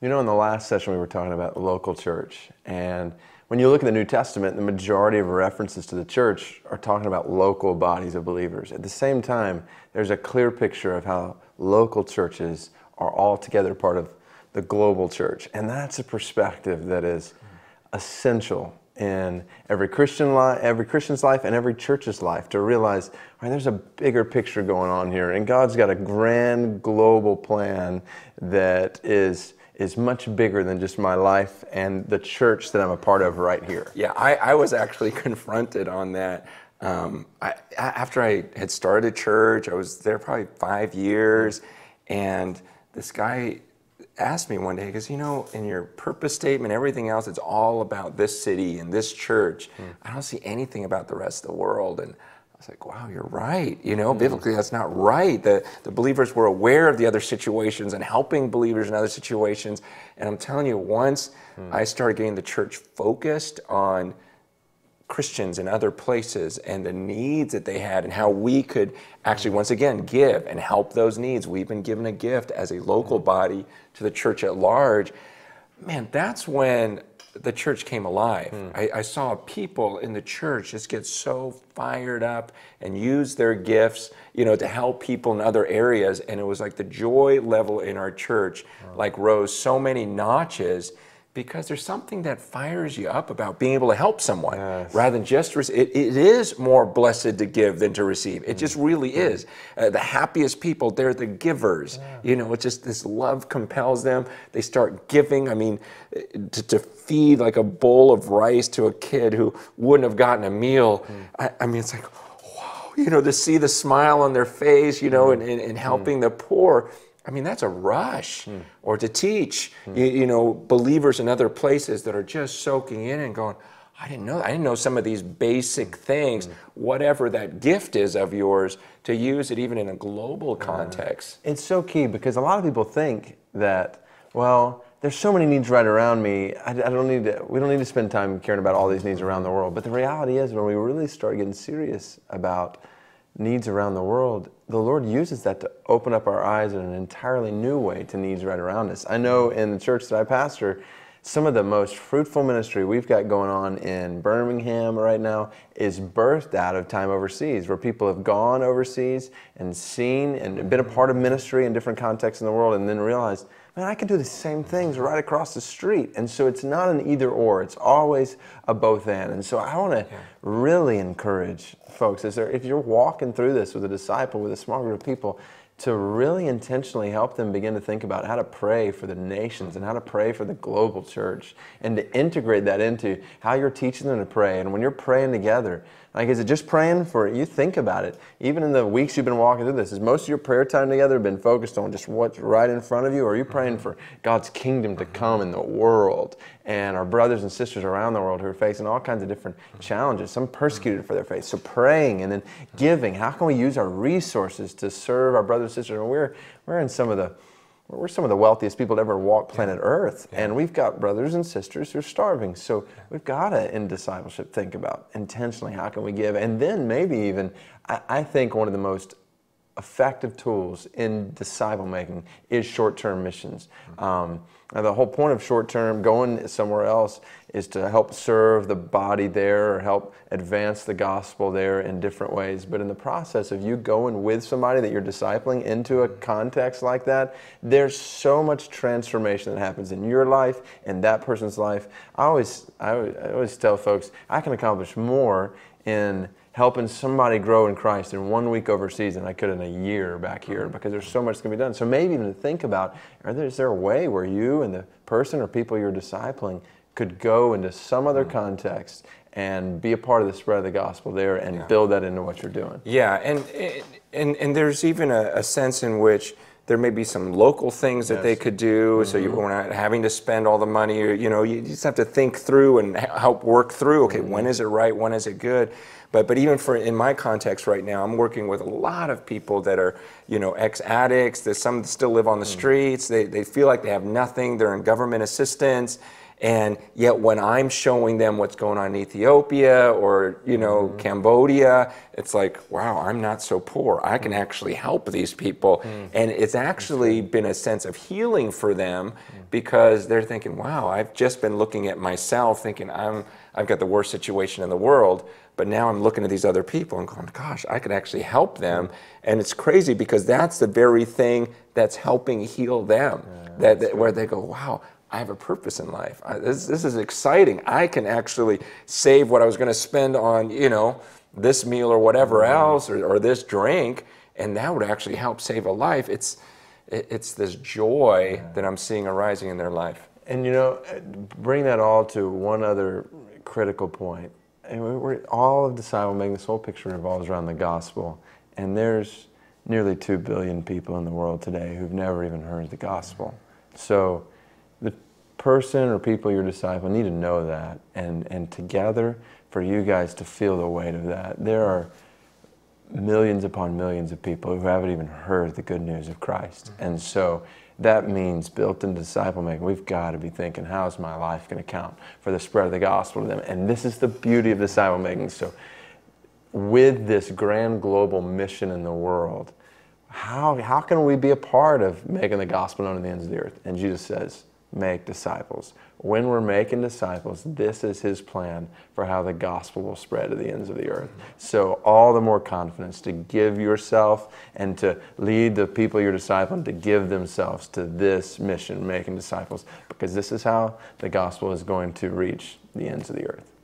You know, in the last session, we were talking about the local church. And when you look at the New Testament, the majority of references to the church are talking about local bodies of believers. At the same time, there's a clear picture of how local churches are all together part of the global church. And that's a perspective that is essential in every Christian life, every Christian's life and every church's life to realize, there's a bigger picture going on here. And God's got a grand global plan that is is much bigger than just my life and the church that I'm a part of right here. Yeah, I, I was actually confronted on that. Um, I, after I had started church, I was there probably five years, and this guy asked me one day, because you know, in your purpose statement, everything else, it's all about this city and this church. Mm. I don't see anything about the rest of the world. And was like, wow, you're right. You know, mm-hmm. biblically, that's not right. The, the believers were aware of the other situations and helping believers in other situations. And I'm telling you, once mm. I started getting the church focused on Christians in other places and the needs that they had and how we could actually, mm-hmm. once again, give and help those needs, we've been given a gift as a local mm-hmm. body to the church at large. Man, that's when the church came alive. Mm. I, I, saw people in the church just get so fired up and use their gifts, you know, to help people in other areas. And it was like the joy level in our church, wow. like rose so many notches because there's something that fires you up about being able to help someone yes. rather than just receive. It, it is more blessed to give than to receive. It mm. just really mm. is. Uh, the happiest people, they're the givers. Yeah. You know, it's just this love compels them. They start giving. I mean, uh, to, to, feed like a bowl of rice to a kid who wouldn't have gotten a meal, mm. I, I mean, it's like, wow, you know, to see the smile on their face, you know, mm. and, and, and mm. helping the poor I mean, that's a rush. Mm. Or to teach, mm. you, you, know, believers in other places that are just soaking in and going, I didn't know. I didn't know some of these basic hmm. things. Mm. Whatever that gift is of yours, to use it even in a global uh-huh. context. It's so key because a lot of people think that, well, there's so many needs right around me. I, I, don't need to, we don't need to spend time caring about all these needs around the world. But the reality is, when we really start getting serious about needs around the world, the Lord uses that to open up our eyes in an entirely new way to needs right around us. I know in the church that I pastor, some of the most fruitful ministry we've got going on in Birmingham right now is birthed out of time overseas, where people have gone overseas and seen and been a part of ministry in different contexts in the world and then realized, man, I can do the same things right across the street. And so it's not an either or, it's always a both and. And so I want to yeah. really encourage folks, is there, if you're walking through this with a disciple, with a small group of people, to really intentionally help them begin to think about how to pray for the nations and how to pray for the global church and to integrate that into how you're teaching them to pray. And when you're praying together, like, is it just praying for it? You think about it. Even in the weeks you've been walking through this, is most of your prayer time together been focused on just what's right in front of you? Or are you praying for God's kingdom to come in the world and our brothers and sisters around the world who are facing all kinds of different challenges, some persecuted for their faith. So praying and then giving. How can we use our resources to serve our brothers and sisters? And we're, we're in some of the we're some of the wealthiest people to ever walk planet yeah. Earth, yeah. and we've got brothers and sisters who are starving. So yeah. we've got to, in discipleship, think about intentionally how can we give, and then maybe even, I, I think one of the most effective tools in disciple making is short term missions. Um, the whole point of short term going somewhere else is to help serve the body there or help advance the gospel there in different ways. But in the process of you going with somebody that you're discipling into a context like that, there's so much transformation that happens in your life and that person's life. I always, I always tell folks, I can accomplish more in helping somebody grow in Christ in one week overseas than I could in a year back here mm-hmm. because there's so much can be done. So maybe even think about there, is there a way where you and the person or people you're discipling could go into some other mm. context and be a part of the spread of the gospel there and yeah. build that into what you're doing? Yeah, and and, and there's even a, a sense in which there may be some local things that yes. they could do, mm-hmm. so you, mm-hmm. we're not having to spend all the money. Or, you know, you just have to think through and help work through. Okay, mm-hmm. when is it right? When is it good? But but even for in my context right now, I'm working with a lot of people that are you know ex addicts. That some still live on the mm-hmm. streets. They they feel like they have nothing. They're in government assistance and yet, when I'm showing them what's going on in Ethiopia or you know mm. Cambodia, it's like, wow, I'm not so poor. I can actually help these people, mm. and it's actually been a sense of healing for them mm. because they're thinking, wow, I've just been looking at myself, thinking I'm I've got the worst situation in the world, but now I'm looking at these other people and going, gosh, I could actually help them. Mm. And it's crazy because that's the very thing that's helping heal them. Yeah, that, that where they go, wow, I have a purpose in life. I, this, this is exciting. I can actually save what I was going to spend on, you know, this meal or whatever mm-hmm. else or, or this drink, and that would actually help save a life. It's, it's this joy that I'm seeing arising in their life. And you know, uh, bring that all to one other critical point. And we're, all of disciple making, this whole picture revolves around the gospel. And there's nearly two billion people in the world today who've never even heard the gospel. So person or people you're discipling need to know that. And, and together, for you guys to feel the weight of that, there are millions upon millions of people who haven't even heard the good news of Christ. Mm-hmm. And so that means built in disciple making. We've got to be thinking, how is my life going to count for the spread of the gospel to them? And this is the beauty of disciple making. So, with this grand global mission in the world, how, how can we be a part of making the gospel known to the ends of the earth? And Jesus says, make disciples. When we're making disciples, this is his plan for how the gospel will spread to the ends of the earth. So, all the more confidence to give yourself and to lead the people you're discipling to give themselves to this mission, making disciples, because this is how the gospel is going to reach the ends of the earth.